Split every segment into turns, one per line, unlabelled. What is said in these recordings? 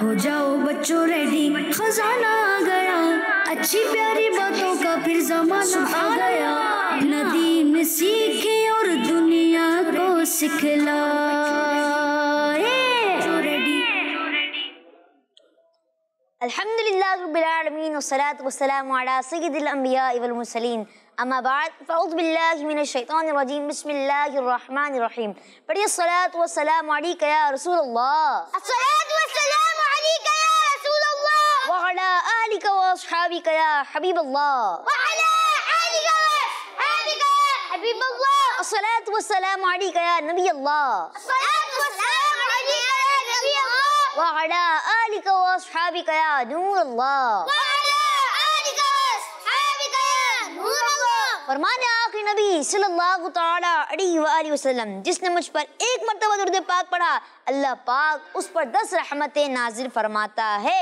हो जाओ बच्चों रेडी खजाना आ गया अच्छी प्यारी बातों का फिर जमाना आ गया नदी में सीखे और दुनिया को सिखला
अल्हम्दुलिल्लाह रब्बिल आलमीन वस्सलातु वस्सलामु अला सय्यिदिल अंबिया वल मुरसलीन أما بعد فأعوذ بالله من الشيطان الرجيم بسم الله الرحمن الرحيم فري الصلاة والسلام عليك يا رسول الله الصلاة والسلام عليك يا رسول الله وعلى آلك وأصحابك يا حبيب الله
وعلى آلك وأصحابك
يا حبيب الله الصلاة والسلام عليك يا نبي الله الصلاة والسلام عليك يا نبي الله وعلى آلك وأصحابك يا نور الله फरमाने आखिर नबी सल्लल्लाहु अलैहि वसल्लम जिसने मुझ पर एक मर्तबा दुरुद पाक पढ़ा अल्लाह पाक उस पर दस रहमतें नाजिल फरमाता है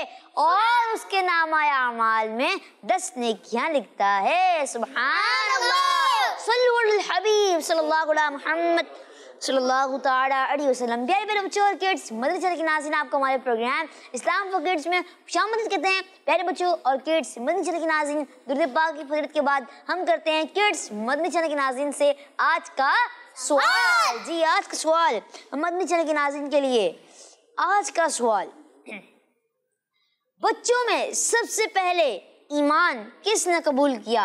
और उसके नामाया अमाल में दस नेकियां लिखता है सुबह सल्लल्लाहु अलैहि मोहम्मद सल्लल्लाहु अलैहि वसल्लम प्यारे प्यारे बच्चों और किड्स मदद चल के नाजिन आपको हमारे प्रोग्राम इस्लाम फॉर किड्स में शामिल करते हैं प्यारे बच्चों और किड्स मदद चल के नाजिन दुर्द पाक की फजरत के बाद हम करते हैं किड्स मदन चल के नाजिन से आज का सवाल जी आज का सवाल मदनी चल के नाजिन के लिए आज का सवाल बच्चों में सबसे पहले ईमान किसने कबूल किया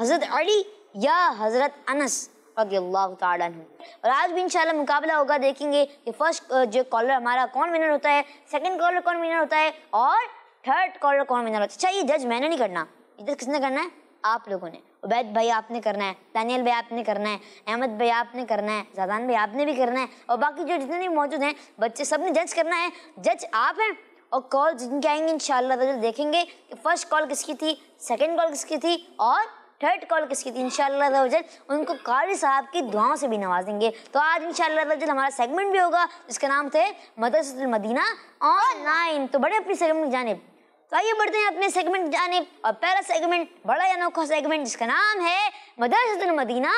हजरत अली या हजरत अनस और आज भी इंशाल्लाह मुकाबला होगा देखेंगे कि फर्स्ट जो कॉलर हमारा कौन विनर होता है सेकंड कॉलर कौन विनर होता है और थर्ड कॉलर कौन विनर होता है अच्छा ये जज मैंने नहीं करना इधर किसने करना है आप लोगों ने उबैद भाई आपने करना है दानियल भाई आपने करना है अहमद भाई आपने करना है जादान भाई आपने भी करना है और बाकी जो जितने भी मौजूद हैं बच्चे सब ने जज करना है जज आप हैं और कॉल जिनके आएंगे इन शाह देखेंगे कि फर्स्ट कॉल किसकी थी सेकेंड कॉल किसकी थी और थर्ड कॉल किसकी थी इनशाला उनको कारी साहब की दुआओं से भी नवाजेंगे तो आज इनशाला हमारा सेगमेंट भी होगा जिसका नाम थे मदरसतुल मदीना ऑनलाइन तो बड़े अपनी सेगमेंट जाने तो आइए बढ़ते हैं अपने सेगमेंट जाने और पहला सेगमेंट बड़ा या अनोखा सेगमेंट जिसका नाम है मदरसतुल मदीना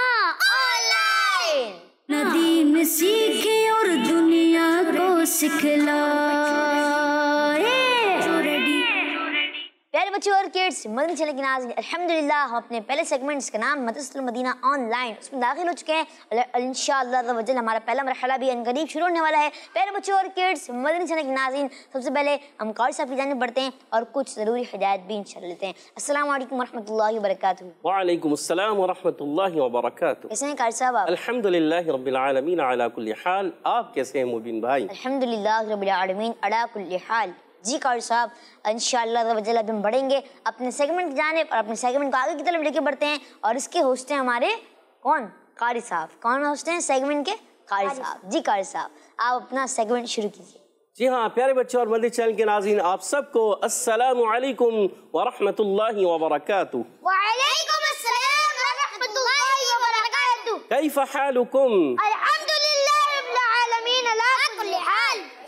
ऑनलाइन नदीम सीखे और दुनिया को सिखला प्यारे बच्चों और किड्स मदनी चले की नाजी अलहमदिल्ला हम अपने पहले सेगमेंट्स का नाम मदसल मदीना ऑनलाइन उसमें दाखिल हो चुके हैं इन शजल हमारा पहला मरहला भी अनकरीब शुरू होने वाला है प्यारे बच्चों और किड्स मदनी चले की नाजीन सबसे पहले हम कौर साहब की जाने बढ़ते हैं और कुछ ज़रूरी हदायत भी इन लेते हैं असल वरहमल वरक
वालेकुम वरहमल वर्क कैसे हैं कार आप कैसे हैं मुबीन भाई
अलहमदिल्लामी रबालमीन जी कौर साहब इन अभी हम बढ़ेंगे अपने सेगमेंट की जानब और अपने सेगमेंट को आगे की तरफ लेके बढ़ते हैं और इसके होस्ट हैं हमारे कौन कारी साहब कौन होस्ट हैं सेगमेंट के कारी साहब जी कारी साहब आप अपना सेगमेंट शुरू कीजिए
जी हाँ प्यारे बच्चों और मल्दी चैनल के नाजीन आप सबको अस्सलाम वरम व कई फहलुकुम बरकातहू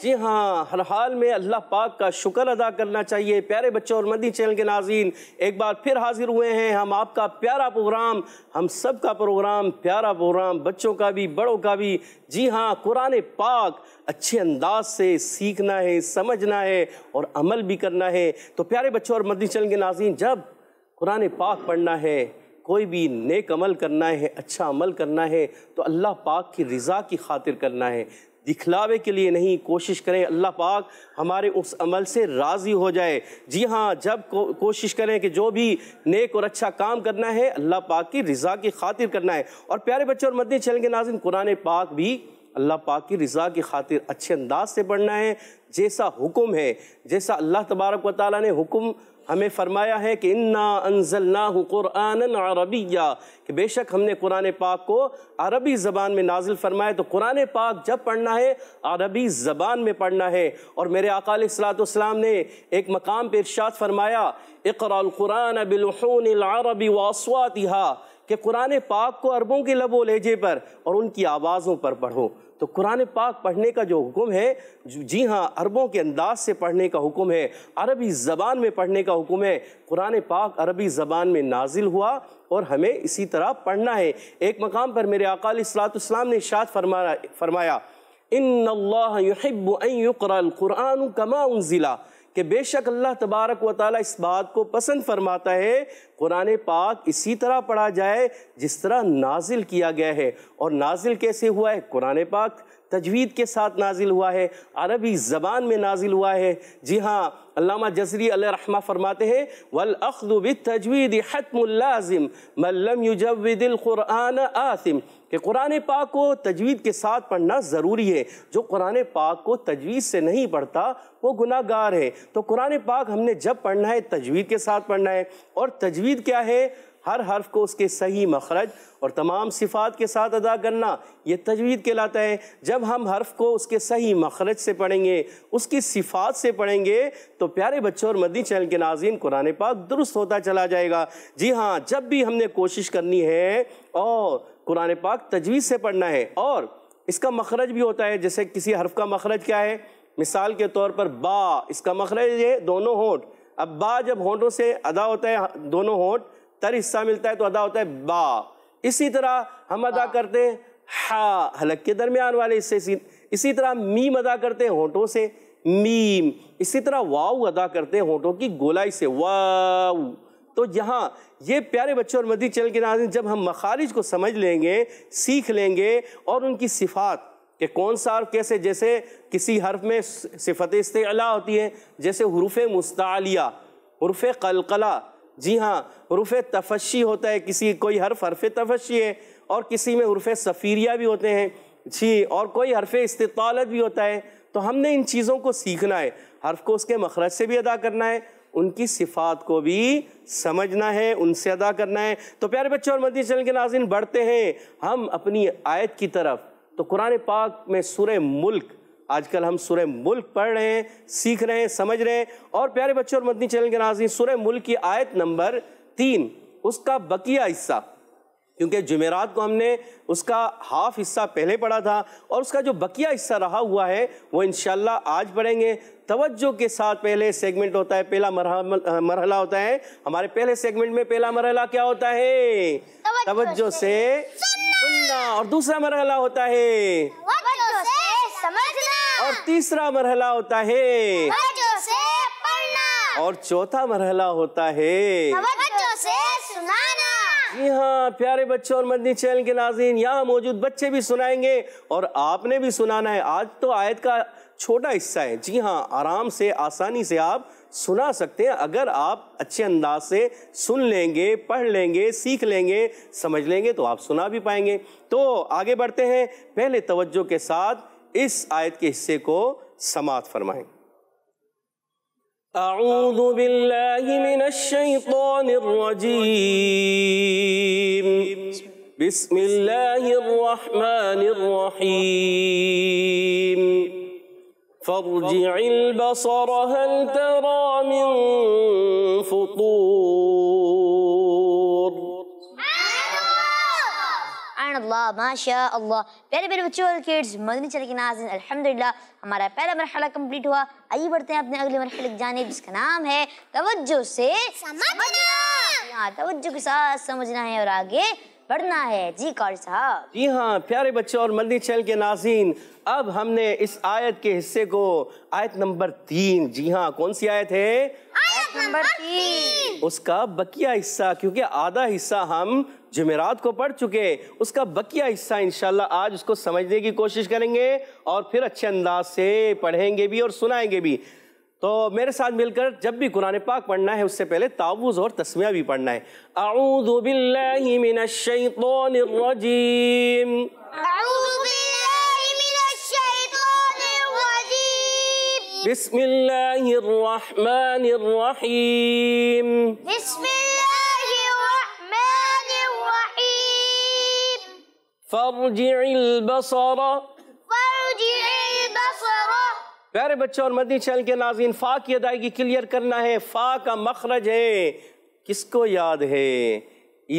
जी हाँ हर हाल में अल्लाह पाक का शुक्र अदा करना चाहिए प्यारे बच्चों और मदी चैनल के नाजीन एक बार फिर हाजिर हुए हैं हम आपका प्यारा प्रोग्राम हम सब का प्रोग्राम प्यारा प्रोग्राम बच्चों का भी बड़ों का भी जी हाँ कुरान पाक अच्छे अंदाज से सीखना है समझना है और अमल भी करना है तो प्यारे बच्चों और मदी चैनल के नाजीन जब कुरान पाक पढ़ना है कोई भी नेक अमल करना है अच्छा अमल करना है तो अल्लाह पाक की रज़ा की खातिर करना है दिखलावे के लिए नहीं कोशिश करें अल्लाह पाक हमारे उस अमल से राज़ी हो जाए जी हाँ जब को, कोशिश करें कि जो भी नेक और अच्छा काम करना है अल्लाह पाक की रज़ा की खातिर करना है और प्यारे बच्चों और मदे चैनल के नाजिन कुरान पाक भी अल्लाह पाक की रज़ा की खातिर अच्छे अंदाज से पढ़ना है जैसा हुक्म है जैसा अल्लाह तबारक व ताली ने हुक्म हमें फरमाया है कि इन्ना अनजलना क़ुरान अरबिया कि बेशक हमने कुरान पाक को अरबी ज़बान में नाजिल फरमाया तो कुरान पाक जब पढ़ना है अरबी ज़बान में पढ़ना है और मेरे अकालसलाम ने एक मकाम पर इर्शाद फरमाया इकरान वसवा तिहा कि कुरान पाक को अरबों के लबो लहजे पर और उनकी आवाज़ों पर पढ़ो तो कुरान पाक पढ़ने का जो हुक्म है जी हाँ अरबों के अंदाज से पढ़ने का हुक्म है अरबी ज़बान में पढ़ने का हुक्म है कुरान पाक अरबी ज़बान में नाजिल हुआ और हमें इसी तरह पढ़ना है एक मकाम पर मेरे अकाल ने शाद फरमाया फरमाया इन अल्लाहब कुरान कमा उन ज़िला कि बेशक अल्लाह तबारक व ताली इस बात को पसंद फरमाता है कुरान पाक इसी तरह पढ़ा जाए जिस तरह नाजिल किया गया है और नाजिल कैसे हुआ है कुरान पाक तजवीद के साथ नाजिल हुआ है अरबी ज़बान में नाजिल हुआ है जी हाँ अल्लामा जसरी रहमा फरमाते हैं वल अखदुब तजवीद हतमलाजिम मल्लम युजविदिलक़ुरान आसिम कि कुरान पाक को तजवीद के साथ पढ़ना ज़रूरी है जो कुरान पाक को तजवीज़ से नहीं पढ़ता वो गुनागार है तो कुरान पाक हमने जब पढ़ना है तजवीद के साथ पढ़ना है और तजवीद क्या है हर हर्फ को उसके सही मखरज और तमाम सिफात के साथ अदा करना ये तजवीद कहलाता है जब हम हर्फ को उसके सही मखरज से पढ़ेंगे उसकी सिफात से पढ़ेंगे तो प्यारे बच्चों और मदी चैनल के नाजीन कुरान पाक दुरुस्त होता चला जाएगा जी हाँ जब भी हमने कोशिश करनी है और कुरान पाक तजवीज़ से पढ़ना है और इसका मखरज भी होता है जैसे किसी हर्फ का मखरज क्या है मिसाल के तौर पर बा इसका मखरज है दोनों होंठ अब बा जब होंठों से अदा होता है दोनों होंठ तर हिस्सा मिलता है तो अदा होता है बा इसी तरह हम अदा करते हैं हा हलक के दरमियान वाले हिस्से इसी तरह मीम अदा करते हैं होंठों से मीम इसी तरह वाऊ अदा करते हैं होंठों की गोलाई से वाऊ तो यहाँ ये प्यारे बच्चों और मदी चल के नाजिन जब हम मखारिज को समझ लेंगे सीख लेंगे और उनकी सिफात के कौन सा हर्फ कैसे जैसे किसी हर्फ में सिफत इस्तेला होती है जैसे हरूफ मुस्तालिया हरूफ कलकला जी हाँ रुफ तफशी होता है किसी कोई हरफ हरफ तफशी है और किसी में रुफ सफ़ीरिया भी होते हैं जी और कोई हरफ इस्तालत भी होता है तो हमने इन चीज़ों को सीखना है हर्फ को उसके मखरज से भी अदा करना है उनकी सिफात को भी समझना है उनसे अदा करना है तो प्यारे बच्चों और मदी चल के नाजिन बढ़ते हैं हम अपनी आयत की तरफ तो कुरान पाक में सुर मुल्क आजकल हम सुरह मुल्क पढ़ रहे हैं सीख रहे हैं समझ रहे हैं और प्यारे बच्चों और मदनी चैनल के नाजी सुरह मुल्क की आयत नंबर तीन उसका बकिया हिस्सा क्योंकि जुमेरात को हमने उसका हाफ हिस्सा पहले पढ़ा था और उसका जो बकिया हिस्सा रहा हुआ है वो इन आज पढ़ेंगे तवज्जो के साथ पहले सेगमेंट होता है पहला मरहला होता है हमारे पहले सेगमेंट में पहला मरहला क्या होता है तवज्जो से
सुनना
और दूसरा मरहला होता है और तीसरा मरहला होता है
से पढ़ना
और
चौथा मरहला होता है
से सुनाना
जी हाँ प्यारे बच्चों और मदनी चैनल के नाजीन यहाँ मौजूद बच्चे भी सुनाएंगे और आपने भी सुनाना है आज तो आयत का छोटा हिस्सा है जी हाँ आराम से आसानी से आप सुना सकते हैं अगर आप अच्छे अंदाज से सुन लेंगे पढ़ लेंगे सीख लेंगे समझ लेंगे तो आप सुना भी पाएंगे तो आगे बढ़ते हैं पहले तवज्जो के साथ اس آیت کے حصے کو سماعت فرمائیں
أعوذ باللہ من الشیطان الرجیم بسم اللہ الرحمن الرحیم فارجع البصر هل ترى من فطور
अल्लाह माशा अल्लाह प्यारे प्यारे बच्चों और किड्स मदनी चले के नाजिन अलहमदिल्ला हमारा पहला मरहला कम्प्लीट हुआ आइए बढ़ते हैं अपने अगले मरहले की जानब जिसका नाम है तवज्जो से समझना हाँ, तवज्जो के साथ समझना है और आगे बढ़ना है जी कौर साहब
जी हाँ प्यारे बच्चों और मदनी चैनल के नाजीन अब हमने इस आयत के हिस्से को आयत नंबर तीन जी हाँ कौन सी आयत है
आयत नंबर तीन
उसका बकिया हिस्सा क्योंकि आधा हिस्सा हम जमेरात को पढ़ चुके हैं उसका बकिया हिस्सा इन आज उसको समझने की कोशिश करेंगे और फिर अच्छे अंदाज से पढ़ेंगे भी और सुनाएंगे भी तो मेरे साथ मिलकर जब भी कुरान पाक पढ़ना है उससे पहले तावुज़ और तस्मिया भी पढ़ना है
बिस्मिल्लाहिर्रहमानिर्रहीम बिस्मिल्लाहिर्रहमानिर्रहीम फर्जिअ البصر البصر
प्यारे बच्चों और मदनी चैनल के नाजीन फा की अदायगी क्लियर करना है फा का मखरज है किसको याद है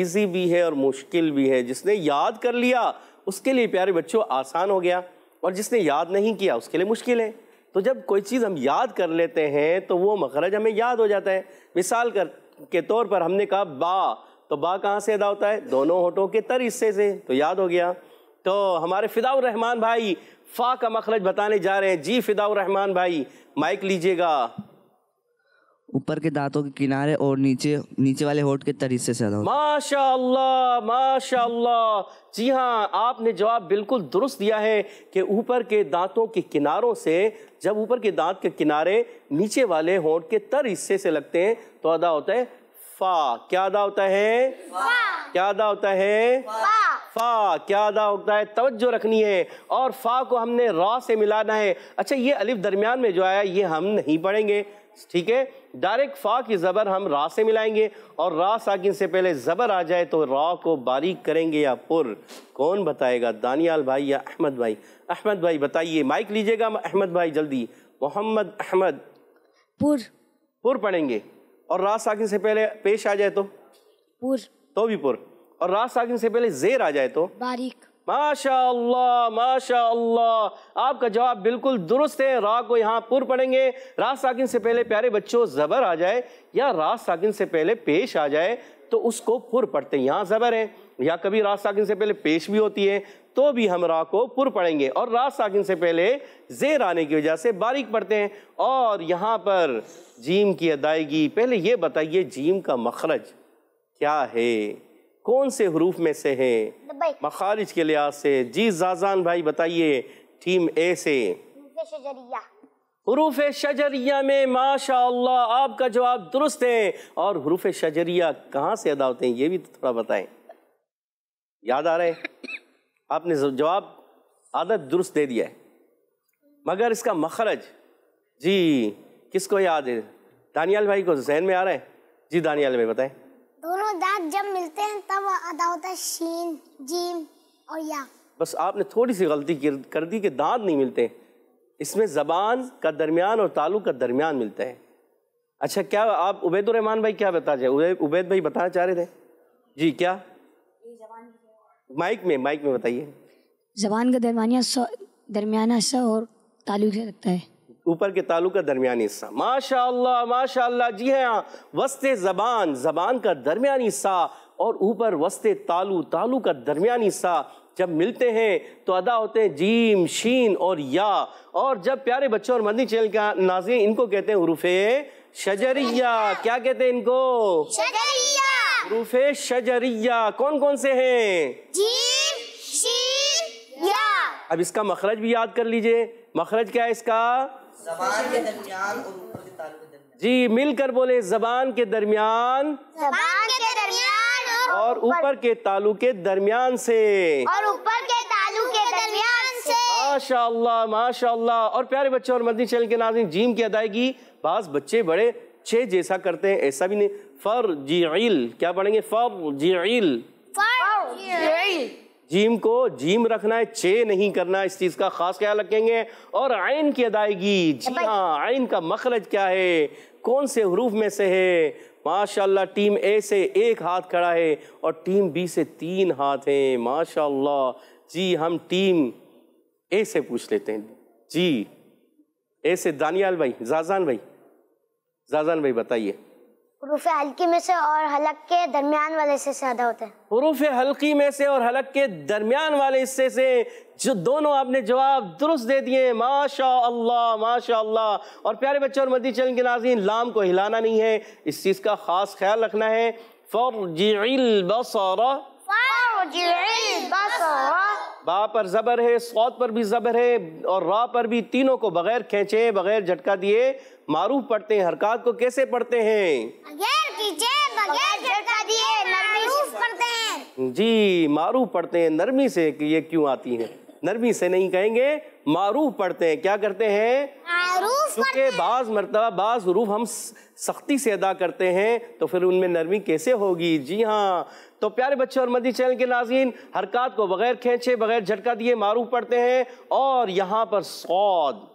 इजी भी है और मुश्किल भी है जिसने याद कर लिया उसके लिए प्यारे बच्चों आसान हो गया और जिसने याद नहीं किया उसके लिए मुश्किल है तो जब कोई चीज़ हम याद कर लेते हैं तो वो मखरज हमें याद हो जाता है मिसाल कर के तौर पर हमने कहा बा तो बा कहाँ से अदा होता है दोनों होठों के तर हिस्से से तो याद हो गया तो हमारे फिदाउर रहमान भाई फा का मखरज बताने जा रहे हैं जी फिदाउर रहमान भाई माइक लीजिएगा
ऊपर के दांतों के किनारे और नीचे नीचे वाले होठ के हिस्से से अदा
माशा माशा जी हाँ आपने जवाब बिल्कुल दुरुस्त दिया है कि ऊपर के दांतों के किनारों से जब ऊपर के दांत के किनारे नीचे वाले होठ के तर हिस्से से लगते हैं तो अदा होता है फा क्या अदा होता है क्या अदा होता है फा क्या अदा होता है तवज्जो रखनी है और फा को हमने रॉ से मिलाना है अच्छा ये अलिफ दरमियान में जो आया ये हम नहीं पढ़ेंगे ठीक है डायरेक्ट फा की ज़बर हम रा से मिलाएंगे और रा साकिन से पहले ज़बर आ जाए तो रा को बारीक करेंगे या पुर कौन बताएगा दानियाल भाई या अहमद भाई अहमद भाई बताइए माइक लीजिएगा अहमद भाई जल्दी मोहम्मद अहमद पुर पुर पढ़ेंगे और रा साकिन से पहले पेश आ जाए तो पुर तो भी पुर और रा साकिन से पहले जेर आ जाए तो बारीक माशा अल्लाह माशा अल्लाह आपका जवाब बिल्कुल दुरुस्त है रा को यहाँ पुर पढ़ेंगे रा साकिन से पहले प्यारे बच्चों ज़बर आ जाए या रा साकिन से पहले पेश आ जाए तो उसको पुर पढ़ते हैं यहाँ ज़बर है या कभी रा साकिन से पहले पेश भी होती है तो भी हम रा को पुर पढ़ेंगे और रा साकिन से पहले जेर आने की वजह से बारीक पढ़ते हैं और यहाँ पर जीम की अदायगी पहले ये बताइए जीम का मखरज क्या है कौन से हरूफ में से है मखारिज के लिहाज से जी जाजान भाई बताइए टीम ए से हरूफ शजरिया में माशा आपका जवाब दुरुस्त है और हरूफ शजरिया कहाँ से अदा होते हैं ये भी तो थोड़ा बताएं याद आ रहे आपने जवाब आदत दुरुस्त दे दिया है मगर इसका मखरज जी किसको याद है दानियाल भाई को जहन में आ रहा है जी दानियाल भाई बताएं
दोनों दांत जब मिलते हैं तब अदा होता है शीन जीम और या
बस आपने थोड़ी सी गलती कर दी कि दांत नहीं मिलते इसमें ज़बान का दरमियान और तालु का दरमियान मिलता है अच्छा क्या आप उबैदुररहमान भाई क्या बता जाए उबैद भाई बताना चाह रहे थे जी क्या माइक में माइक में बताइए
जबान का दरमिया दरमियाना हिस्सा और तालु से लगता है
ऊपर के तालु का दरमियानी हिस्सा माशा माशा जी हाँ वस्ते जबान जबान का दरमियानी हिस्सा और ऊपर वस्ते तालु तालु का दरमियानी हिस्सा जब मिलते हैं तो अदा होते हैं जीम शीन और या और जब प्यारे बच्चों और मदनी चैनल का नाजी इनको कहते हैं शजरिया क्या कहते हैं इनको शजरिया हरूफ शजरिया कौन कौन से हैं अब इसका मखरज भी याद कर लीजिए मखरज क्या है इसका जी मिलकर बोले जबान के दरमियान और ऊपर के तालु के दरमियान से और
ऊपर के तालु के दरमियान
से माशाल्लाह माशाल्लाह और प्यारे बच्चों और मदनी चैनल के नाजिन जीम की अदायगी बास बच्चे बड़े छे जैसा करते हैं ऐसा भी नहीं फर जील क्या पढ़ेंगे फर जील जीम को जीम रखना है चे नहीं करना इस चीज का खास ख्याल रखेंगे और आयन की अदायगी जी हाँ आयन का मखरज क्या है कौन से हरूफ में से है माशाल्लाह टीम ए से एक हाथ खड़ा है और टीम बी से तीन हाथ हैं माशाल्लाह जी हम टीम ए से पूछ लेते हैं जी ए से दानियाल भाई जाजान भाई जाजान भाई बताइए
हरूफ हल्की में से और हलक के दरमियान वाले हिस्से से अदा होते हैं
हरूफ हल्की में से और हलक के दरमियान वाले हिस्से से जो दोनों आपने जवाब दुरुस्त दे दिए माशा अल्लाह माशा अल्लाह और प्यारे बच्चों और मदी चलन के नाजीन लाम को हिलाना नहीं है इस चीज़ का खास ख्याल रखना है फर्जिल बसरा बा पर जबर है सौत पर भी जबर है और रा पर भी तीनों को बगैर खेचे बगैर झटका दिए मारूफ पढ़ते हैं हरकत को कैसे पढ़ते हैं जी मारूफ पढ़ते हैं नरमी से कि ये क्यों आती है नरमी से नहीं कहेंगे मारूफ पढ़ते हैं क्या करते हैं क्योंकि बाज मरतबा बाज रूफ हम सख्ती से अदा करते हैं तो फिर उनमें नरमी कैसे होगी जी हाँ तो प्यारे बच्चे और मदी चैनल के नाजीन हरकत को बगैर खींचे बगैर झटका दिए मारूफ पढ़ते हैं और यहाँ पर सौद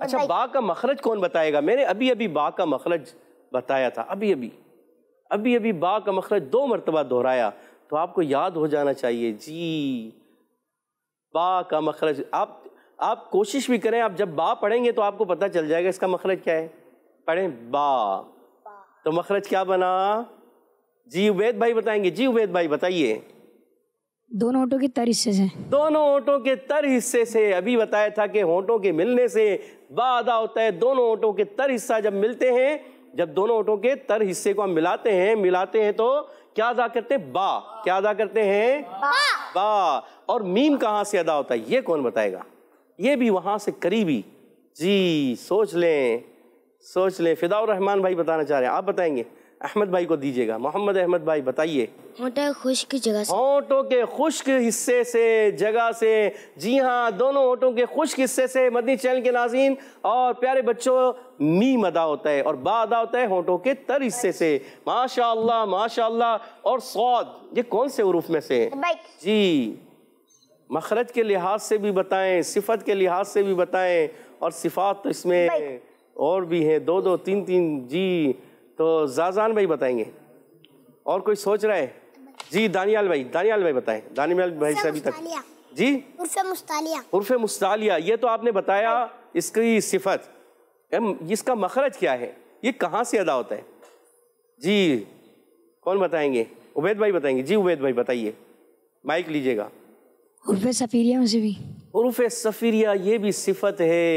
अच्छा बा का मखरज कौन बताएगा मैंने अभी अभी बा का मखरज बताया था अभी अभी अभी अभी बा का मखरज दो मरतबा दोहराया तो आपको याद हो जाना चाहिए जी बा का मखरज आप आप कोशिश भी करें आप जब बा पढ़ेंगे तो आपको पता चल जाएगा इसका मखरज क्या है पढ़ें बा तो मखरज क्या बना जी उबैद भाई बताएंगे जी उबैद भाई बताइए
दोनों होठों के तर हिस्से से दोनों होठों के तर हिस्से
से अभी बताया था कि होठों के मिलने से वादा होता है दोनों होठों के तर हिस्सा जब मिलते हैं जब दोनों ऑटो के तर हिस्से को हम मिलाते हैं मिलाते हैं तो क्या अदा करते हैं बा क्या अदा करते हैं बा, बा। और मीम कहाँ से अदा होता है ये कौन बताएगा ये भी वहां से करीबी जी सोच लें सोच लें फिदाउर रहमान भाई बताना चाह रहे हैं आप बताएंगे अहमद भाई को दीजिएगा मोहम्मद अहमद भाई बताइए खुश्क जगह से होटो के खुश्क हिस्से से जगह से जी हाँ दोनों होटों के खुश्क हिस्से से मदनी चैनल के नाजीन और प्यारे बच्चों मीम अदा होता है और बा अदा होता है होटो के तर हिस्से से माशा माशा और सौद ये कौन से उर्फ में से जी मखरज के लिहाज से भी बताएं सिफत के लिहाज से भी बताएं और सिफात तो इसमें और भी हैं दो दो तीन तीन जी तो जाजान भाई बताएंगे और कोई सोच रहा है जी दानियाल भाई दानियाल भाई बताएं दानियाल भाई से अभी तक जी
उर्फे मुस्तालिया
उर्फे मुस्तालिया ये तो आपने बताया इसकी सिफत इसका मखरज क्या है ये कहाँ से अदा होता है जी कौन बताएंगे उबैद भाई बताएंगे जी उबैद भाई बताइए माइक लीजिएगा
उर्फ सफ़ीरिया मुझे भी
उर्फे सफ़ीरिया ये भी सिफत है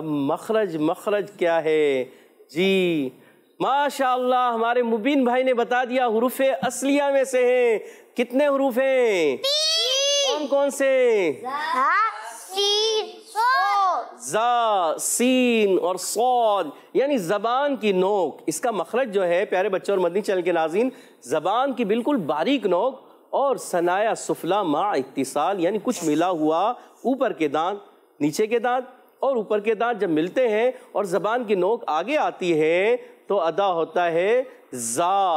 अब मखरज मखरज क्या है जी माशाल्लाह हमारे मुबीन भाई ने बता दिया हरूफ असलिया में से हैं कितने हरूफ हैं कौन कौन से जा सीन और सौद यानी जबान की नोक इसका मखरज जो है प्यारे बच्चों और मदनी चल के नाजीन जबान की बिल्कुल बारीक नोक और सनाया सुफला माँ इकतिसाल यानी कुछ मिला हुआ ऊपर के दांत नीचे के दांत और ऊपर के दांत जब मिलते हैं और ज़बान की नोक आगे आती है तो अदा होता है जा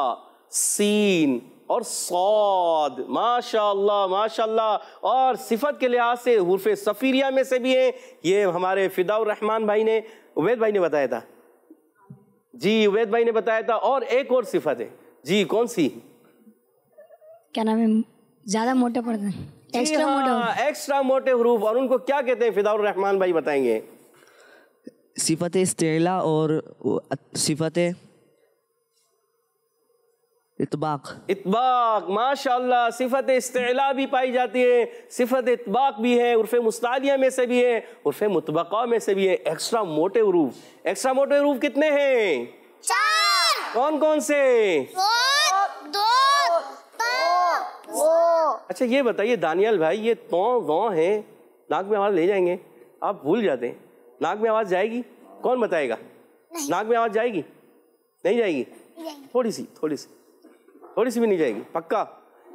सीन और सौद माशाल्लाह माशाल्लाह और सिफत के लिहाज से हरफ सफ़ीरिया में से भी है ये हमारे फ़िदाउर रहमान भाई ने उवैद भाई ने बताया था जी उवैद भाई ने बताया था और एक और सिफत है जी कौन सी क्या नाम है ज़्यादा मोटे पड़ते हैं एक्स्ट्रा हाँ, एक्स्ट्रा मोटे हरूफ हाँ, और उनको क्या कहते हैं फ़िदाउर रहमान भाई बताएंगे सिफत इस्तेला और
सिफत इतबाक
इतबाक माशा सिफत इसला भी पाई जाती है सिफत इतबाक भी है उर्फ़ मुस्तादिया में से भी है उर्फ़ मुतबका में से भी है एक्स्ट्रा मोटे रूफ एक्स्ट्रा मोटे रूफ कितने हैं चार कौन कौन से दो अच्छा ये बताइए दानियाल भाई ये तो गाँव है नाक में हमारे ले जाएंगे आप भूल जाते हैं नाक में आवाज जाएगी कौन बताएगा नाक में आवाज जाएगी नहीं जाएगी थोड़ी सी थोड़ी सी थोड़ी सी भी नहीं जाएगी पक्का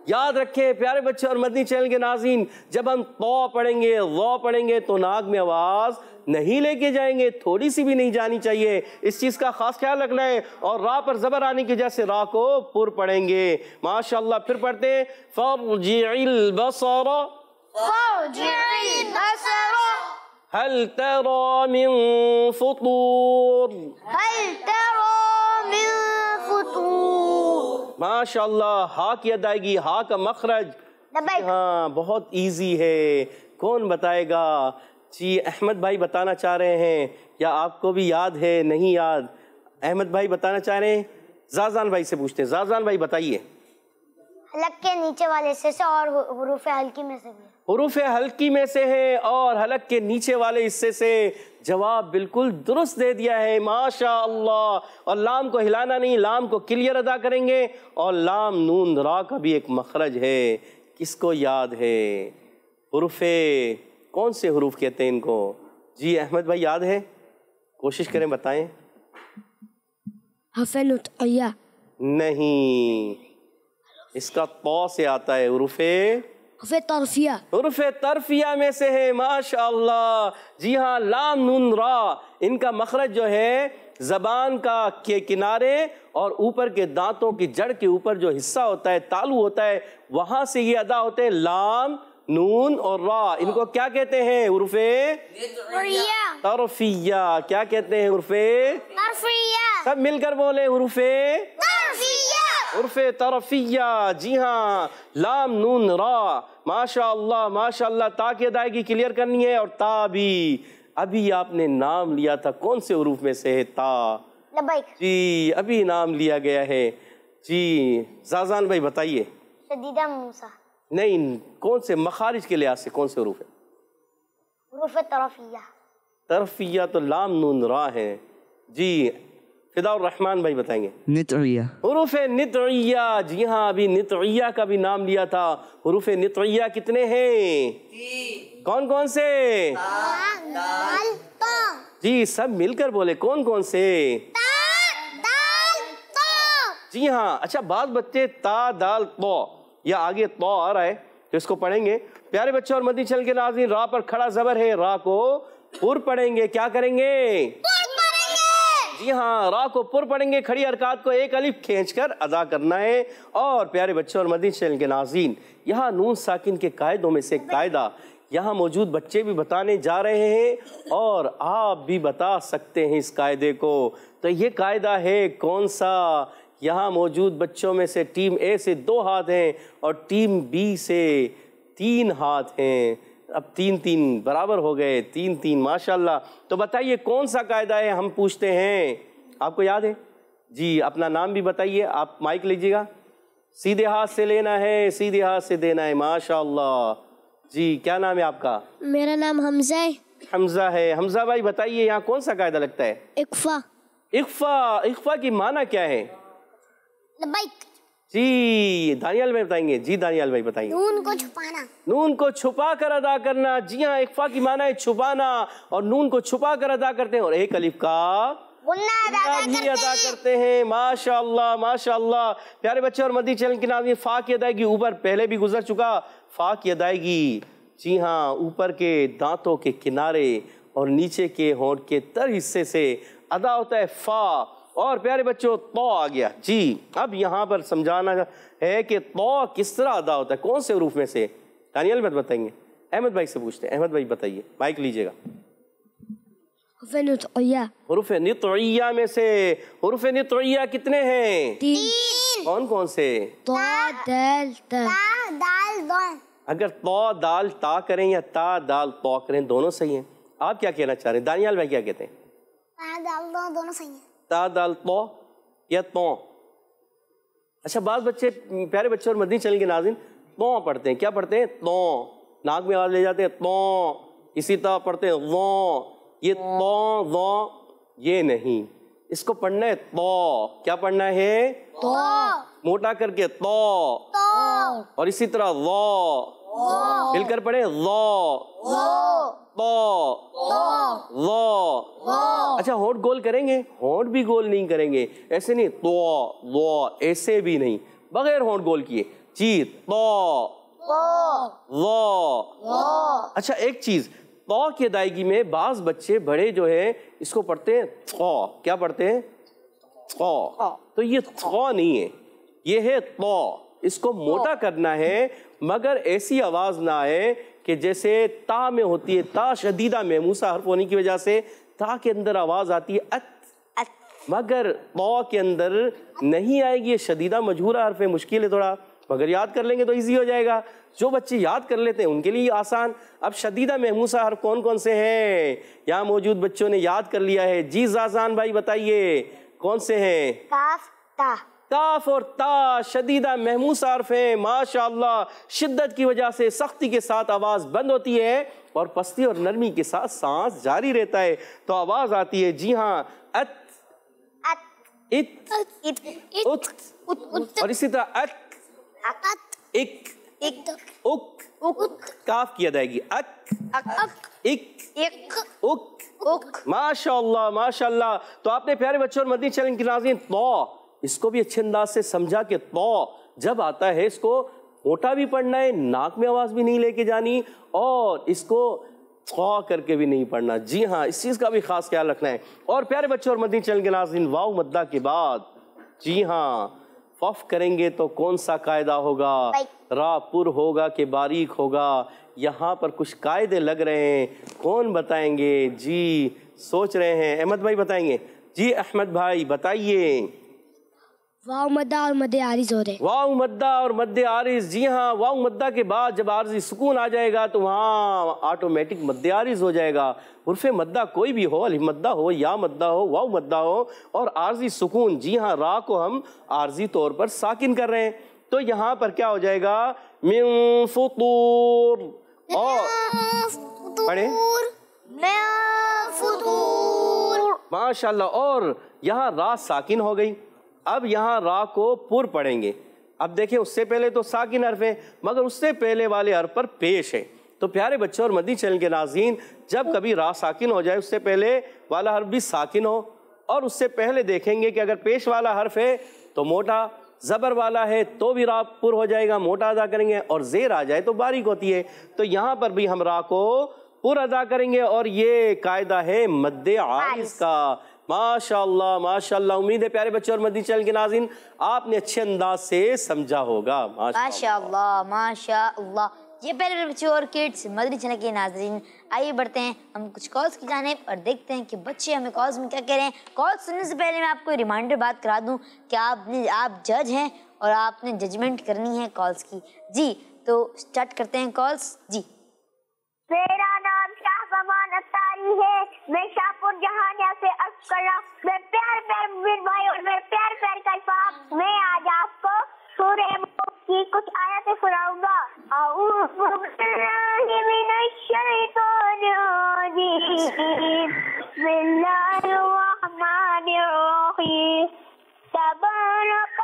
याद रखें प्यारे बच्चे और मदनी चैनल के नाजीन जब हम तो पढ़ेंगे वो पढ़ेंगे तो नाक में आवाज नहीं लेके जाएंगे थोड़ी सी भी नहीं जानी चाहिए इस चीज का खास ख्याल रखना है और राह पर जबर आने की जैसे राह को पुर पढ़ेंगे माशाल्लाह फिर पढ़ते हैं फर्जिल बसरा
फर्जिल बसरा
هل ترى من فطور هل
ترى من فطور
माशाल्लाह हा की अदायगी हा का मखरज हाँ बहुत इजी है कौन बताएगा जी अहमद भाई बताना चाह रहे हैं या आपको भी याद है नहीं याद अहमद भाई बताना चाह रहे हैं जाजान भाई से पूछते हैं जाजान भाई बताइए
हलक के नीचे वाले से से और हरूफ हल्की में से भी
हरूफ हल्की में से है और हलक के नीचे वाले हिस्से से जवाब बिल्कुल दुरुस्त दे दिया है माशा अल्लाह और लाम को हिलाना नहीं लाम को क्लियर अदा करेंगे और लाम नून रा का भी एक मखरज है किसको याद है हरूफ कौन से हरूफ कहते हैं इनको जी अहमद भाई याद है कोशिश करें बताएं नहीं इसका तो से आता है उर्फे तरफिया उर्फ तरफिया में से है माशा जी हाँ लाम नून रा इनका मखरज जो है जबान का के किनारे और ऊपर के दांतों की जड़ के ऊपर जो हिस्सा होता है तालू होता है वहां से ये अदा होते हैं लाम नून और रा इनको क्या कहते हैं उर्फे तरफिया क्या कहते हैं उर्फे सब मिलकर बोले उर्फे तरफिया उर्फ तरफिया जी हाँ लाम नून रा माशा माशाल्लाह ता की अदायगी क्लियर करनी है और ता भी अभी आपने नाम लिया था कौन से हरूफ में से है ता जी अभी नाम लिया गया है जी जाजान भाई बताइए
शदीदा मूसा
नहीं कौन से मखारिज के लिहाज से कौन से हरूफ
है तरफिया
तरफिया तो लाम नून रा है जी फिदाउर रहमान भाई बताएंगे नितिया हरूफ नितिया जी हाँ अभी नितिया का भी नाम लिया था हरूफ नितिया कितने हैं कौन कौन से
दाल, दाल,
जी सब मिलकर बोले कौन कौन से दाल, तो। जी हाँ अच्छा बाद बच्चे ता दाल तो या आगे तो आ रहा है तो इसको पढ़ेंगे प्यारे बच्चों और मदी चल के नाजी रा पर खड़ा जबर है रा को पुर पढ़ेंगे क्या करेंगे जी हाँ रा को पुर पढ़ेंगे खड़ी हरकत को एक अलिफ खींच कर अदा करना है और प्यारे बच्चों और मदीन शैल के नाजीन यहाँ नून साकिन के कायदों में से कायदा यहाँ मौजूद बच्चे भी बताने जा रहे हैं और आप भी बता सकते हैं इस कायदे को तो ये कायदा है कौन सा यहाँ मौजूद बच्चों में से टीम ए से दो हाथ हैं और टीम बी से तीन हाथ हैं अब तीन तीन बराबर हो गए तीन तीन माशाल्लाह तो बताइए कौन सा कायदा है हम पूछते हैं आपको याद है जी अपना नाम भी बताइए आप माइक लीजिएगा सीधे हाथ से लेना है सीधे हाथ से देना है माशाल्लाह जी क्या नाम है आपका मेरा नाम हमजा है हमजा है हमजा भाई बताइए यहाँ कौन सा कायदा लगता है इकफा इकफा इकफा की माना क्या है जी दानियाल भाई बताएंगे जी दानियाल भाई बताएंगे नून को छुपाना नून को छुपा कर अदा करना जी हाँ इकफा की माना है छुपाना और नून को छुपा कर अदा करते हैं और एक अलिफ का भी अदा करते हैं माशाल्लाह माशाल्लाह प्यारे बच्चे और मदी चैनल के नाम फा की अदायगी ऊपर पहले भी गुजर चुका फा की अदायगी जी हाँ ऊपर के दांतों के किनारे और नीचे के होंठ के तर हिस्से से अदा होता है फा और प्यारे बच्चों तो आ गया जी अब यहाँ पर समझाना है कि तो किस तरह अदा होता है कौन से रूफ में से दानियल अहमद बताएंगे अहमद भाई से पूछते हैं अहमद भाई बताइए माइक लीजिएगा में से हरूफ नितोया कितने हैं कौन कौन से तो
दाल दाल
अगर तो दाल ता करें या ता दाल तो करें दोनों सही हैं आप क्या कहना चाह रहे हैं दानियाल भाई क्या कहते हैं
दाल दोनों सही हैं
ता दाल तो या तो अच्छा बाद बच्चे प्यारे बच्चे और मदनी चलेंगे के नाजिन तो पढ़ते हैं क्या पढ़ते हैं तो नाक में आवाज़ ले जाते हैं तो इसी तरह पढ़ते हैं वो ये तो, तो वो ये नहीं इसको पढ़ना है तो क्या पढ़ना है तो मोटा करके तो,
तो।
और इसी तरह वो मिलकर पढ़े लो अच्छा होठ गोल करेंगे होठ भी गोल नहीं करेंगे ऐसे नहीं तो वो ऐसे भी नहीं बगैर होठ गोल किए ची तो।, तो।,
तो
अच्छा एक चीज तो की अदायगी में बास बच्चे बड़े जो है इसको पढ़ते हैं तो क्या पढ़ते हैं तो तो, तो ये तो नहीं है ये है तो इसको हाँ। मोटा करना है मगर ऐसी आवाज ना आए कि जैसे ता में होती है ता शदीदा में मूसा हर्फ होने की वजह से ता के अंदर आवाज आती है अत मगर पौ के अंदर नहीं आएगी शदीदा मजहूरा हर्फ है मुश्किल है थोड़ा मगर याद कर लेंगे तो इजी हो जाएगा जो बच्चे याद कर लेते हैं उनके लिए आसान अब शदीदा महमूसा हर कौन कौन से हैं यहाँ मौजूद बच्चों ने याद कर लिया है जी जाजान भाई बताइए कौन से हैं काफ ता ताफ और ता शदीदा महमूस आरफ है माशा शिद्दत की वजह से सख्ती के साथ आवाज़ बंद होती है और पस्ती और नरमी के साथ सांस जारी रहता है तो आवाज़ आती है जी हाँ अत इत
इत उत
और इसी तरह अक इक उक उक काफ किया जाएगी अक अक
इक
उक उक माशाल्लाह तो आपने प्यारे बच्चों और मदनी चैनल की नाजी तो इसको भी अच्छे अंदाज से समझा कि तो जब आता है इसको मोटा भी पढ़ना है नाक में आवाज़ भी नहीं लेके जानी और इसको खा करके भी नहीं पढ़ना जी हाँ इस चीज़ का भी खास ख्याल रखना है और प्यारे बच्चों और मदनी चल के नाजिन वाऊ मद्दा के बाद जी हाँ फफ करेंगे तो कौन सा कायदा होगा रापुर होगा कि बारीक होगा यहाँ पर कुछ कायदे लग रहे हैं कौन बताएंगे जी सोच रहे हैं अहमद भाई बताएंगे जी अहमद भाई बताइए
वाव मद्दा और मध्य आरिज हो रहे वाव मद्दा और मध्य
आरिज जी हाँ वाव मद्दा के बाद जब आरजी सुकून आ जाएगा तो वहाँ ऑटोमेटिक मध्य आरिज हो जाएगा उर्फ मद्दा कोई भी हो अलिफ मद्दा हो या मद्दा हो वाव मद्दा हो और आरजी सुकून जी हाँ रा को हम आरजी तौर पर साकिन कर रहे हैं तो यहाँ पर क्या हो जाएगा मिन फुतूर और माशाल्लाह और यहाँ रा साकिन हो गई अब यहाँ रा को पुर पढ़ेंगे अब देखिए उससे पहले तो साकिन नर्फ है मगर उससे पहले वाले अर पर पेश है तो प्यारे बच्चों और मदी चैनल के नाजीन जब कभी रा साकिन हो जाए उससे पहले वाला हर्फ भी साकिन हो और उससे पहले देखेंगे कि अगर पेश वाला हर्फ है तो मोटा ज़बर वाला है तो भी रा पुर हो जाएगा मोटा अदा करेंगे और जेर आ जाए तो बारीक होती है तो यहाँ पर भी हम रा को पुर अदा करेंगे और ये कायदा है मद्द आलिस का माशाल्लाह माशाल्लाह उम्मीद है प्यारे बच्चों और मदी चैनल के नाजिन आपने अच्छे अंदाज से समझा होगा
माशाल्लाह माशाल्लाह ये पहले बच्चों और किड्स मदरी चैनल के नाजरीन आइए बढ़ते हैं हम कुछ कॉल्स की जाने और देखते हैं कि बच्चे हमें कॉल्स में क्या कह रहे हैं कॉल सुनने से पहले मैं आपको रिमाइंडर बात करा दूं कि आपने आप जज हैं और आपने जजमेंट करनी है कॉल्स की जी तो स्टार्ट करते हैं कॉल्स जी मेरा
रही है मैं शाहपुर जहानिया से अर्ज कर रहा हूँ मैं प्यार प्यार मीर भाई और मैं प्यार प्यार का इफाक मैं आज आपको सूर्य की कुछ आया से सुनाऊंगा تبارك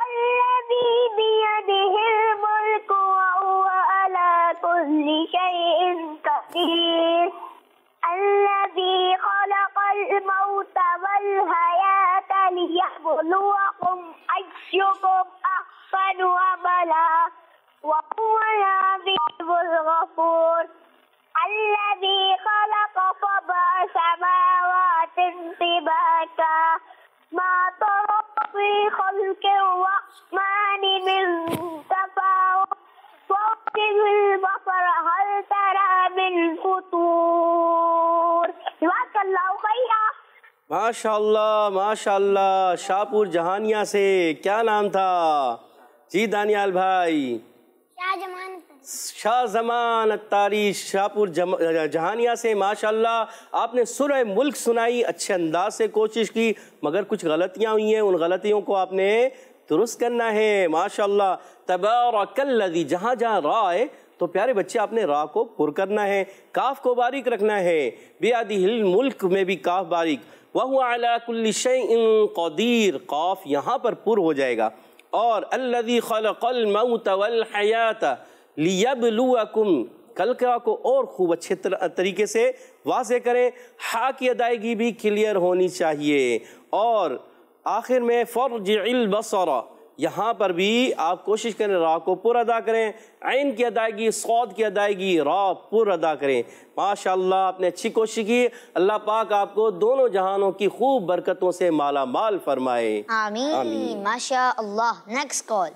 الموت والحياة ليبلوكم أيكم أحسن عملا وهو العزيز الغفور الذي خلق سبع سماوات سباكا ما ترى في خلق الرحمن من تفاوت فوق البصر هل ترى من فتور
माशाल्लाह माशाल्लाह शाहपुर जहानिया से क्या नाम था जी दानियाल भाई शाह जमान अतारी शाहपुर जहानिया से माशाल्लाह आपने सुर मुल्क सुनाई अच्छे अंदाज से कोशिश की मगर कुछ गलतियां हुई हैं उन गलतियों को आपने दुरुस्त करना है माशाल्लाह लगी जहाँ जहाँ रा तो प्यारे बच्चे आपने रा को पुर करना है काफ को बारीक रखना है बेआदी हिल मुल्क में भी काफ बारीक वह अलाकुल्लशदीर कौफ यहाँ पर पुर हो जाएगा और अल्लदी लियबलुअकुम कल का को और खूब अच्छे तरीके से वाजे करें हा की अदायगी भी क्लियर होनी चाहिए और आखिर में फ़र्ज बसरा यहाँ पर भी आप कोशिश करें रा को पुर अदा करें आइन की अदायगी सौद की अदायगी रा पुर अदा करें माशा आपने अच्छी कोशिश की अल्लाह पाक आपको दोनों जहानों की खूब बरकतों से माला माल फरमाए
आमीन आमीन माशा नेक्स्ट कॉल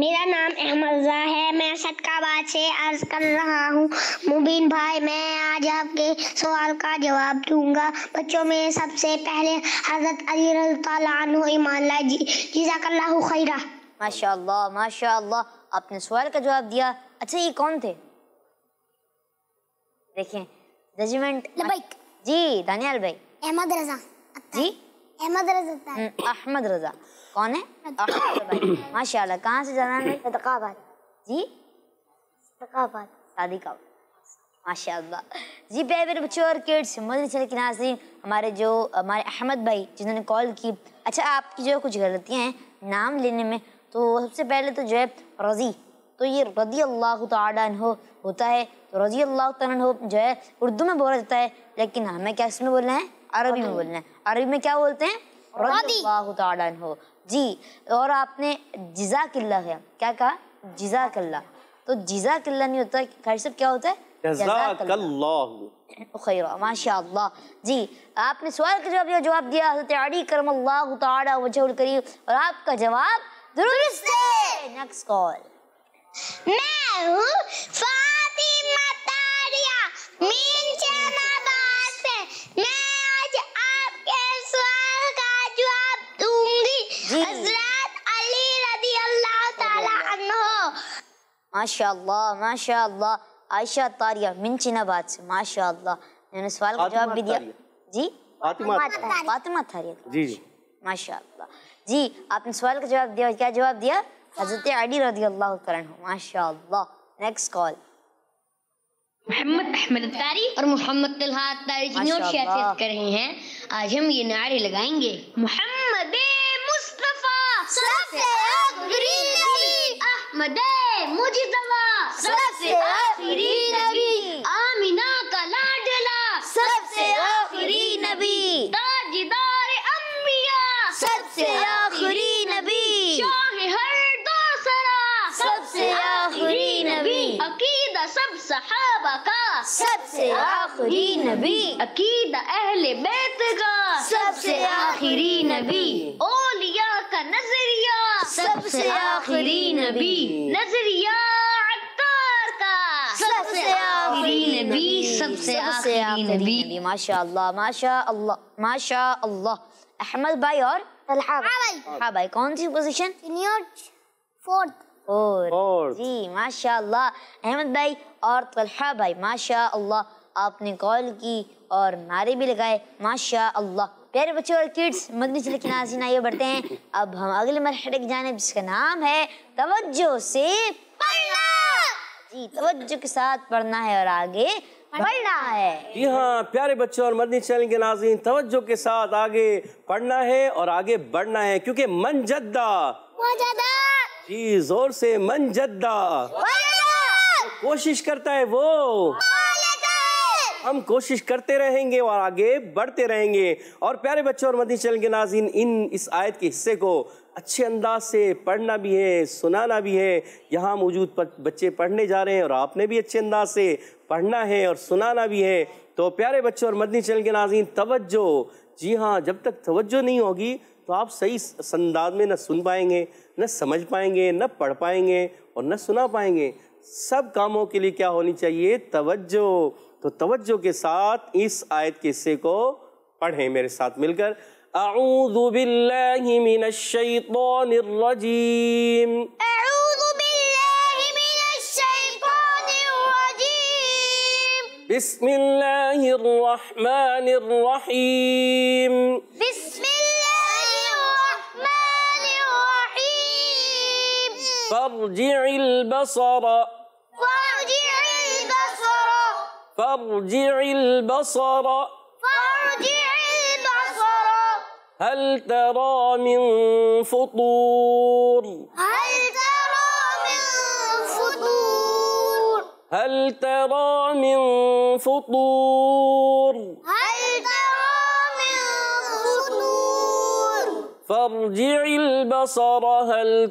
मेरा नाम अहमद है मैं सटकाबाद से अर्ज कर रहा हूँ मुबीन भाई मैं आज आपके सवाल का जवाब दूंगा बच्चों में सबसे पहले हजरत अली तु इमान जी जजाकल्ला खैरा माशा माशा आपने सवाल का जवाब दिया अच्छा ये कौन थे देखें रेजिमेंट जी दानियाल भाई अहमद रजा जी अहमद रजा हम्म, अहमद रजा कौन है तो माशा कहाँ से जाना है सदकाबाद तो जी सदकाबाद तो शादी का माशा जी प्यारे मेरे बच्चों और किड्स मदन चल के नाजरीन हमारे जो हमारे अहमद भाई जिन्होंने कॉल की अच्छा आपकी जो कुछ गलतियाँ हैं नाम लेने में तो सबसे पहले तो जो है रज़ी तो ये रजी अल्लाह हो होता है तो रजी अल्लाह हो जो है उर्दू में बोला जाता है लेकिन हमें क्या इसमें बोलना है अरबी में बोलना है अरबी में क्या बोलते हैं रजी अल्लाह जी और आपने जिजा किल्ला है क्या कहा जिजा किल्ला तो जिजा किल्ला नहीं होता खैर साहब क्या होता है माशा जी आपने सवाल का जवाब जवाब दिया करम करीम और आपका जवाब दुरुस्त नेक्स्ट कॉल
मैं फातिमा तारिया
माशाल्लाह माशाल्लाह आयशा तारिया मिनचिनाबाद से माशाल्लाह मैंने सवाल का जवाब भी दिया जी फातिमा तारिया जी जी माशा जी आपने सवाल का जवाब दिया क्या जवाब दिया हजरत अली रजी अल्लाह माशाल्लाह नेक्स्ट कॉल मोहम्मद अहमद तारी और मोहम्मद तलहा तारी जी और शेयर कर रहे हैं आज हम ये नारे लगाएंगे
मोहम्मद मुस्तफ़ा सबसे अकबरी अहमद मुझे
सबसे आखिरी लगी
صحابہ کا سب سے آخری الله
عقید اہل بیت کا سب سے آخری نبی
اولیاء کا نظریہ سب سے آخری نبی الله عطار کا سب احمد بايور اور الحاب بھائی کون سی پوزیشن और, और जी माशाल्लाह अहमद भाई और तलहा भाई माशाल्लाह आपने कॉल की और नारे भी लगाए माशाल्लाह प्यारे बच्चों और किड्स मदनी चले के नाजिन आइए बढ़ते हैं अब हम अगले मरहले की जाने जिसका नाम है तवज्जो से पढ़ना जी तवज्जो के साथ पढ़ना है और आगे पढ़ना है
जी हाँ प्यारे बच्चों और मदनी चैनल के नाजीन तवज्जो के साथ आगे पढ़ना है और आगे बढ़ना है क्योंकि मन जद्दा जी जोर से मन जद्दा कोशिश करता है वो हम कोशिश करते रहेंगे और आगे बढ़ते रहेंगे और प्यारे बच्चों और मदी चल के नाजिन इन इस आयत के हिस्से को अच्छे अंदाज से पढ़ना भी है सुनाना भी है यहाँ मौजूद बच्चे पढ़ने जा रहे हैं और आपने भी अच्छे अंदाज से पढ़ना है और सुनाना भी है तो प्यारे बच्चों और मदनी चल के नाजीन तवज्जो जी हाँ जब तक तवज्जो नहीं होगी तो आप सही संदाज में न सुन पाएंगे न समझ पाएंगे न पढ़ पाएंगे और न सुना पाएंगे सब कामों के लिए क्या होनी चाहिए तवज्जो तो तवज्जो के साथ इस आयत के हिस्से को पढ़ें मेरे साथ मिलकर أعوذ
بالله من الشيطان الرجيم
أعوذ بالله
من الشيطان الرجيم
بسم الله الرحمن الرحيم بسم فارجع البصر
فارجع البصر
فارجع البصر
فارجع البصر
هل ترى من فطور هل ترى من
فطور
هل ترى من فطور فارجع البصر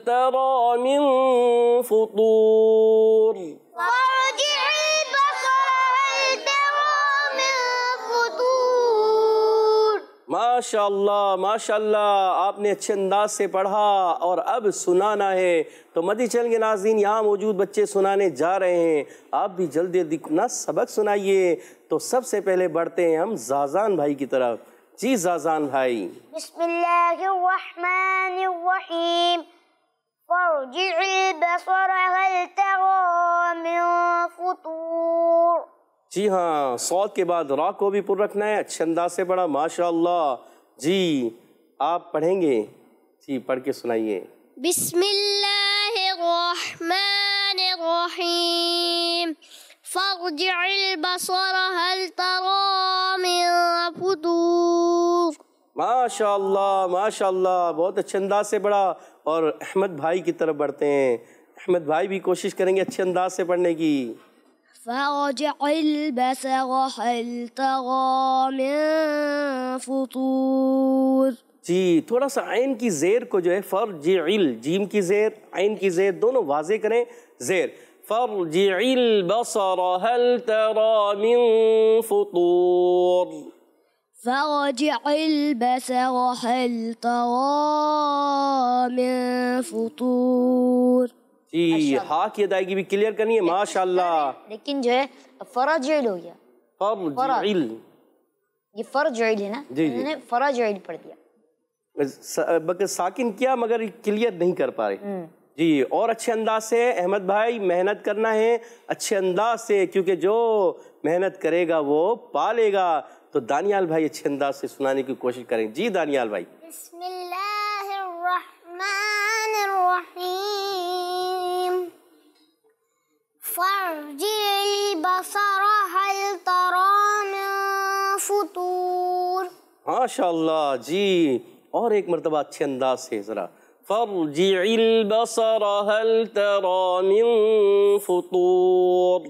माशाल्लाह माशाल्लाह आपने अच्छे अंदाज से पढ़ा और अब सुनाना है तो मदी चल के नाजीन यहाँ मौजूद बच्चे सुनाने जा रहे हैं आप भी जल्दी अपना सबक सुनाइए तो सबसे पहले बढ़ते हैं हम जाजान भाई की तरफ जी जाजान भाई
बिस्मिल्लाहिर्रहमानिर्रहीम فارجع البصر هل
ترى من فطور
जी हाँ सौत के बाद रा को भी पुर रखना है अच्छे अंदाज से पढ़ा माशाल्लाह जी आप पढ़ेंगे जी पढ़ के सुनाइए
बिस्मिल्लाहिर्रहमानिर्रहीम فارجع البصر هل ترى من فطور
माशाल्लाह माशाल्लाह बहुत अच्छे अंदाज से पढ़ा और अहमद भाई की तरफ बढ़ते हैं अहमद भाई भी कोशिश करेंगे अच्छे अंदाज से पढ़ने की
فارجع البصر هل ترى من فطور
जी थोड़ा सा आयन की जेर को जो है फर जी जीम की जेर आयन की जेर दोनों वाजे करें जेर فارجع البصر هل ترى من فطور
فارجع البصر هل ترى من فطور
هاك
يا دايجي بكلير كان إيه، ما شاء الله إيه،
لكن جاي فرجع له يا
فرجع ال
ये फर्ज जुड़ी है ना मैंने फर्ज जुड़ी पढ़ दिया
बस साकिन क्या मगर क्लियर जी और अच्छे अंदाज से अहमद भाई मेहनत करना है अच्छे अंदाज से क्योंकि जो मेहनत करेगा वो पालेगा तो दानियाल भाई अच्छे अंदाज से सुनाने की कोशिश करें जी दानियाल भाई माशा जी और एक मरतबा अच्छे अंदाज से ज़रा فارجع البصر هل ترى من فطور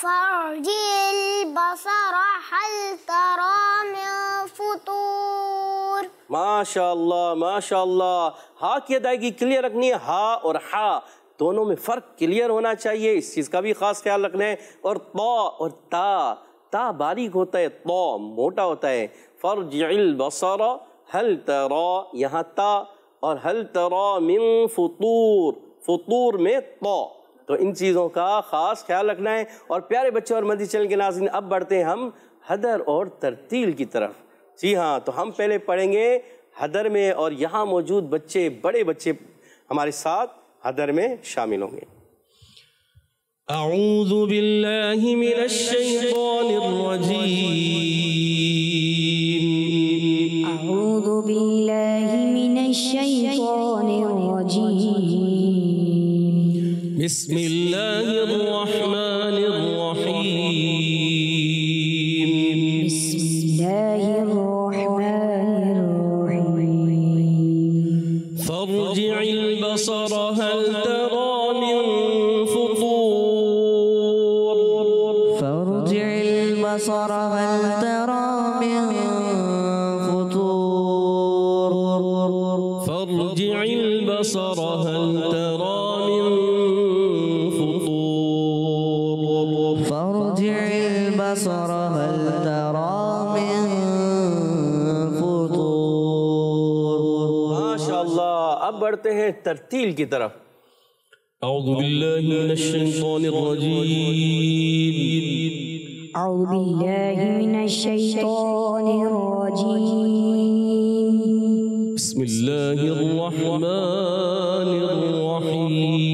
فارجع البصر هل ترى من فطور
माशाल्लाह माशाल्लाह हा की अदायगी क्लियर रखनी है हा और हा दोनों में फ़र्क क्लियर होना चाहिए इस चीज़ का भी ख़ास ख्याल रखना है और तो और ता ता बारीक होता है तो मोटा होता है फ़र्जिल बसर हल तरा यहाँ ता और हल तरा मिन फतूर फतूर में तो तो इन चीज़ों का ख़ास ख्याल रखना है और प्यारे बच्चों और मदी चैनल के नाजिन अब बढ़ते हैं हम हदर और तरतील की तरफ जी हाँ तो हम पहले पढ़ेंगे हदर में और यहाँ मौजूद बच्चे बड़े बच्चे हमारे साथ हदर में शामिल होंगे
أعوذ بالله من الشيطان الرجيم أعوذ بالله الشيطان الرجيم بسم الله الرحمن
माशाल्लाह अब बढ़ते हैं तरतील की तरफ أعوذ بالله من
الشيطان الرجيم
أعوذ بالله
من الشيطان الرجيم
بسم الله الرحمن الرحيم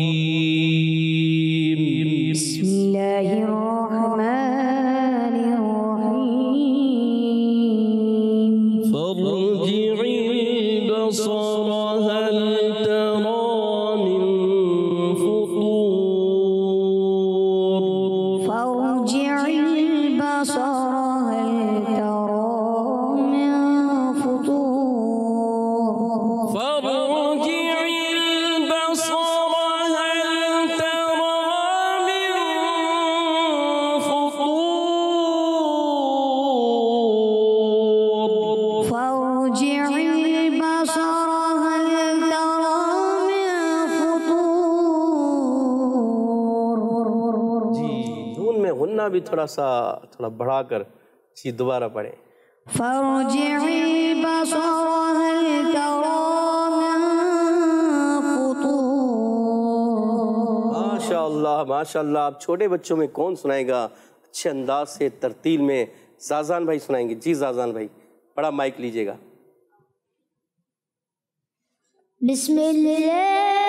थोड़ा सा थोड़ा बढ़ा कर चीज दोबारा पढ़े माशाल्लाह माशाल्लाह आप छोटे बच्चों में कौन सुनाएगा अच्छे अंदाज से तरतील में जाजान भाई सुनाएंगे जी जाजान भाई बड़ा माइक लीजिएगा
बिस्मिल्लाह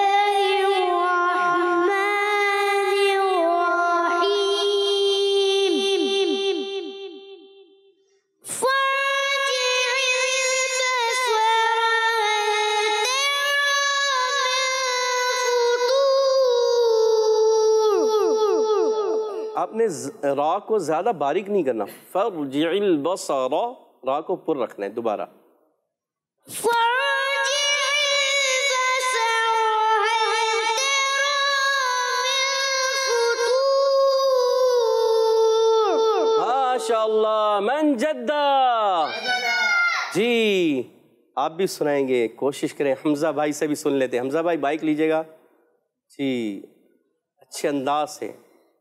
आपने रा को ज़्यादा बारीक नहीं करना फर्जिल बसरा रा को पुर रखना है दोबारा
मन जद्दा
जी आप भी सुनाएंगे कोशिश करें हमजा भाई से भी सुन लेते हैं हमजा भाई बाइक लीजिएगा जी अच्छे अंदाज से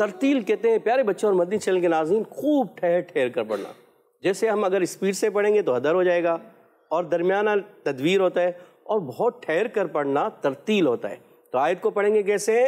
तरतील कहते हैं प्यारे बच्चों और मदनी चैनल के नाजीन खूब ठहर ठहर कर पढ़ना जैसे हम अगर स्पीड से पढ़ेंगे तो हदर हो जाएगा और दरमियाना तदवीर होता है और बहुत ठहर कर पढ़ना तरतील होता है तो आयत को पढ़ेंगे
कैसे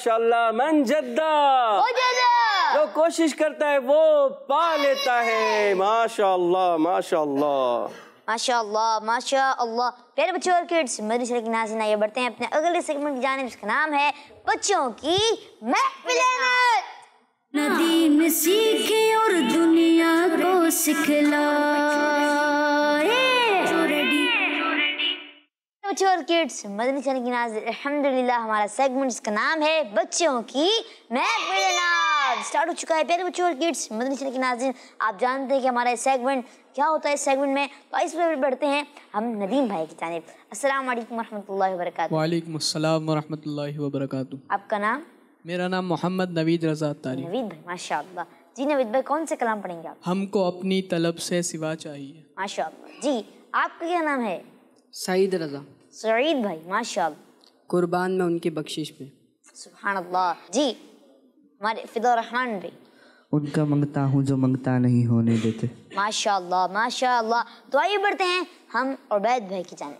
माशाल्लाह मन जद्दा जो कोशिश करता है वो पा लेता है माशाल्लाह
माशाल्लाह
माशाल्लाह माशाल्लाह प्यारे बच्चों और किड्स मेरी शरीक नाजिना ये बढ़ते हैं अपने अगले सेगमेंट की जानब जिसका नाम है बच्चों की महफिल
नदी में सीखे और दुनिया को सिखला और
किड्स मदनी चैनल की नाज अल्हम्दुलिल्लाह हमारा सेगमेंट जिसका नाम है बच्चों की मैं स्टार्ट हो चुका है प्यारे बच्चों और किड्स मदनी चैनल की नाजिन आप जानते हैं कि हमारा सेगमेंट क्या होता है इस सेगमेंट में तो इस पर बढ़ते हैं हम नदीम भाई की जानब अस्सलाम वालेकुम रहमतुल्लाहि व बरकातहू
वालेकुम अस्सलाम व रहमतुल्लाहि व बरकातहू आपका नाम मेरा नाम मोहम्मद
नवीद रजा तारी नवीद
भाई माशा जी नवीद भाई कौन से कलाम पढ़ेंगे
आप हमको अपनी तलब से सिवा चाहिए माशाल्लाह जी
आपका क्या नाम है सईद रजा सईद भाई माशा कुर्बान में उनकी बख्शिश पे सुबहान अल्लाह जी हमारे रहमान भाई
उनका मंगता हूँ जो मंगता नहीं होने देते
माशा माशा तो आइए बढ़ते हैं हम और बैद भाई की जाने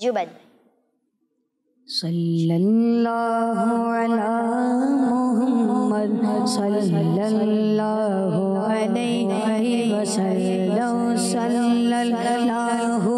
जी
बैद भाई सल्लल्लाहु अला मुहम्मद सल्लल्लाहु अलैहि वसल्लम सल्लल्लाहु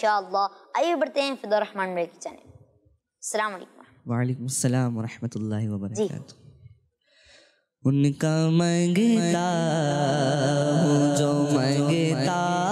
شاء الله اي برتين في دار رحمن ملك تاني السلام عليكم
وعليكم السلام ورحمه الله وبركاته
उनका मंगता हूँ जो मंगता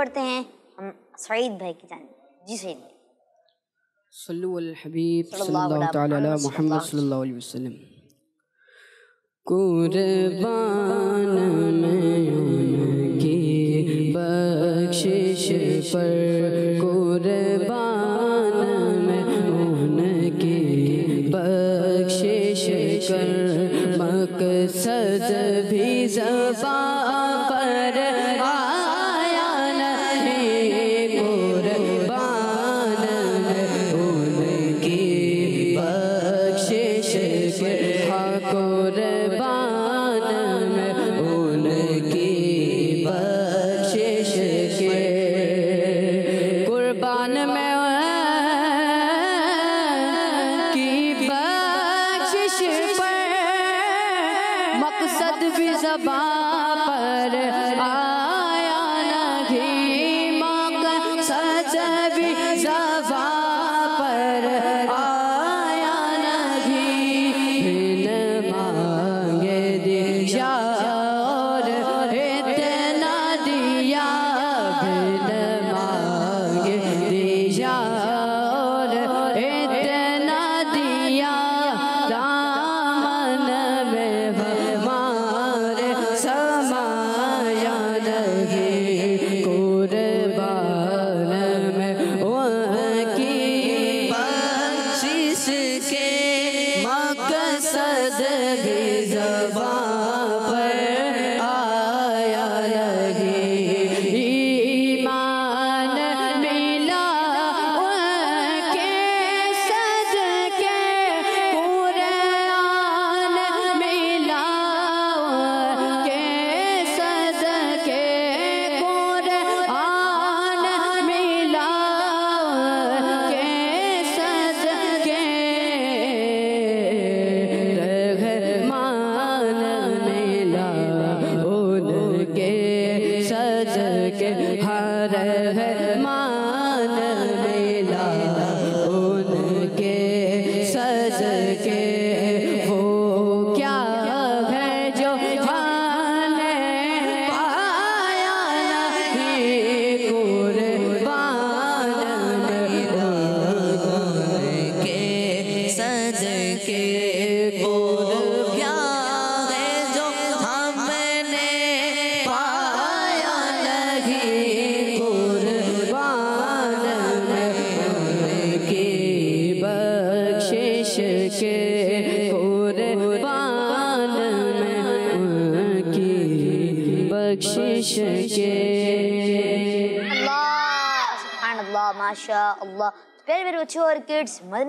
बढ़ते हैं हम सईद भाई की जान जी सईद भाई
सल्लल्लाहु मोहम्मद में उनकी बख्शिश पर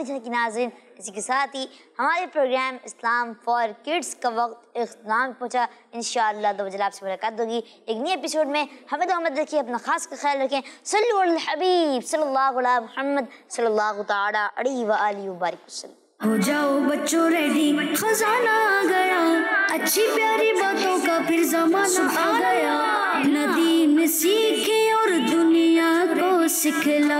वाले जहाँ की नाजिन इसी के साथ ही हमारे प्रोग्राम इस्लाम फॉर किड्स का वक्त इख्तमाम पहुँचा इन दो बजे आपसे मुलाकात होगी एक नई एपिसोड में हमें तो हमद रखिए अपना खास का ख्याल रखें सल्लुल हबीब सल्लल्लाहु अलैहि हो जाओ बच्चों रेडी खजाना आ गया अच्छी
प्यारी बातों का फिर जमाना आ गया नदी में सीखे और दुनिया को सिखला